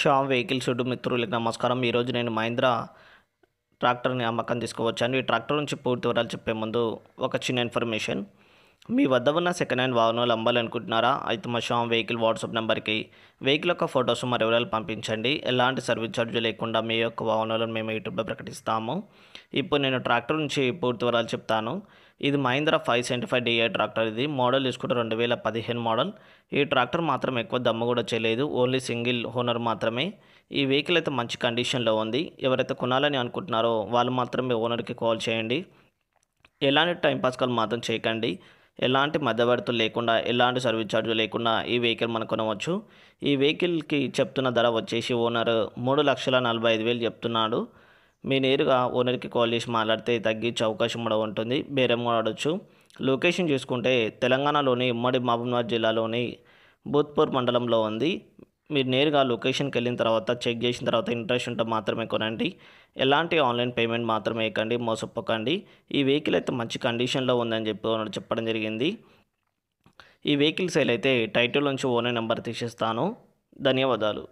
Sam vehicles shed మిత్రులకు నమస్కారం ఈరోజు నేను మహీంద్రా ట్రాక్టర్ని అమ్మకం తీసుకోవచ్చాను ఈ ట్రాక్టర్ నుంచి పూర్తి వివరాలు చెప్పే ముందు ఒక చిన్న ఇన్ఫర్మేషన్ మీ వద్ద ఉన్న సెకండ్ హ్యాండ్ వాహనాలు అమ్మాలనుకుంటున్నారా అయితే మా షామ్ వెహికల్ వాట్సాప్ నెంబర్కి వెహికల్ యొక్క ఫొటోస్ మరి ఎవరైనా పంపించండి ఎలాంటి సర్వీస్ ఛార్జ్ లేకుండా మీ యొక్క వాహనాలను మేము యూట్యూబ్లో ప్రకటిస్తాము ఇప్పుడు నేను ట్రాక్టర్ నుంచి పూర్తి వివరాలు చెప్తాను ఇది Mahindra five seventy five DI tractor ఇది మోడల్ తీసుకుంటే రెండు వేల పదిహేను మోడల్ ఈ ట్రాక్టర్ మాత్రం ఎక్కువ దమ్ము కూడా చేయలేదు ఓన్లీ సింగిల్ ఓనర్ మాత్రమే ఈ వెహికల్ అయితే మంచి కండిషన్లో ఉంది ఎవరైతే కొనాలని అనుకుంటున్నారో వాళ్ళు మాత్రమే ఓనర్కి కాల్ చేయండి ఎలాంటి పాస్ కాల్ మాత్రం చేయకండి ఎలాంటి మధ్యవర్తులు లేకుండా ఎలాంటి సర్వీస్ ఛార్జ్ లేకుండా ఈ వెహికల్ మనం కొనవచ్చు ఈ వెహికల్కి చెప్తున్న ధర వచ్చేసి ఓనర్ మూడు లక్షల నలభై ఐదు వేలు చెప్తున్నాడు మీ నేరుగా ఓనర్కి కాల్ చేసి మాట్లాడితే తగ్గించే అవకాశం కూడా ఉంటుంది బేరం కూడా ఆడవచ్చు లొకేషన్ చూసుకుంటే తెలంగాణలోని ఉమ్మడి మహబూబ్నగర్ జిల్లాలోని భూత్పూర్ మండలంలో ఉంది మీరు నేరుగా లొకేషన్కి వెళ్ళిన తర్వాత చెక్ చేసిన తర్వాత ఇంట్రెస్ట్ ఉంటే మాత్రమే కొనండి ఎలాంటి ఆన్లైన్ పేమెంట్ మాత్రమే ఇవ్వకండి మోసపోకండి ఈ వెహికల్ అయితే మంచి కండిషన్లో ఉందని చెప్పి చెప్పడం జరిగింది ఈ వెహికల్ సేల్ అయితే టైటిల్ నుంచి ఓనర్ నెంబర్ తీసేస్తాను ధన్యవాదాలు